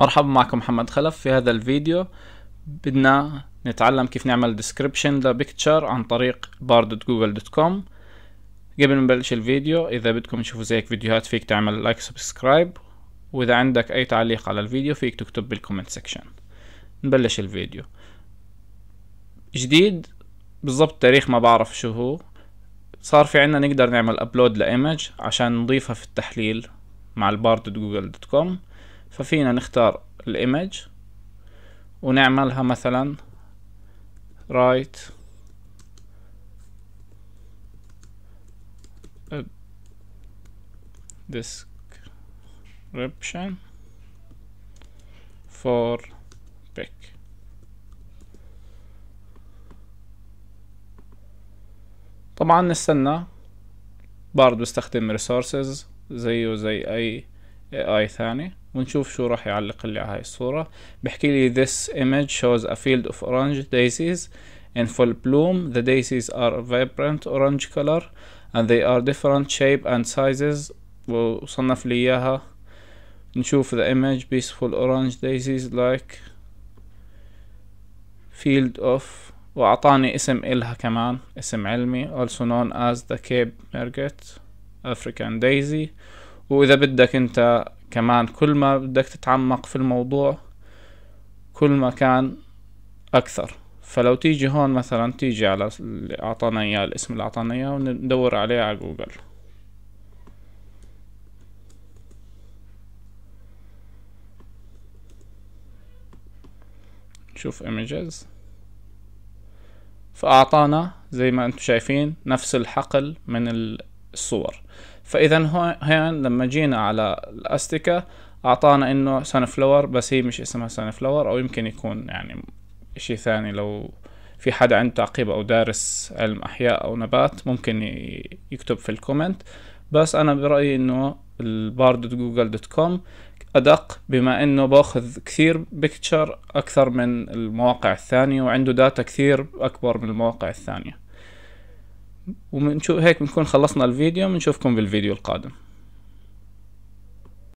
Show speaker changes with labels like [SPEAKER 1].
[SPEAKER 1] مرحبا معكم محمد خلف في هذا الفيديو بدنا نتعلم كيف نعمل ديسكريبشن لبيكتشر عن طريق bar.google.com قبل ما نبلش الفيديو اذا بدكم تشوفوا هيك فيديوهات فيك تعمل لايك سبسكرايب واذا عندك اي تعليق على الفيديو فيك تكتب بالكومنت سكشن نبلش الفيديو جديد بالضبط تاريخ ما بعرف شو هو صار في عنا نقدر نعمل ابلود لايمج عشان نضيفها في التحليل مع البار دوت جوجل دوت كوم ففينا نختار الايمج ونعملها مثلا رايت description for pick طبعا نستنى برضو بستخدم resources زيه زي اي اي ثاني ونشوف شو راح يعلق لي على هاي الصورة بحكي لي this image shows a field of orange daisies in full bloom the daisies are vibrant orange color and they are different shape and sizes وصنف لي اياها نشوف the image peaceful orange daisies like field of واعطاني اسم إلها كمان اسم علمي also known as the Cape merget African Daisy واذا بدك انت كمان كل ما بدك تتعمق في الموضوع كل ما كان اكثر فلو تيجي هون مثلا تيجي على اللي اعطانا اياه الاسم اللي اعطانا اياه وندور عليه على جوجل نشوف images فأعطانا زي ما انتم شايفين نفس الحقل من الصور فاذا هون لما جينا على الاستيكا اعطانا انه سان فلور بس هي مش اسمها سان فلور او يمكن يكون يعني شيء ثاني لو في حدا عنده تعقيب او دارس علم احياء او نبات ممكن يكتب في الكومنت بس انا برايي انه البارد جوجل دوت كوم ادق بما انه باخذ كثير بيكتشر اكثر من المواقع الثانيه وعنده داتا كثير اكبر من المواقع الثانيه ومنشوف هيك بنكون خلصنا الفيديو بنشوفكم بالفيديو القادم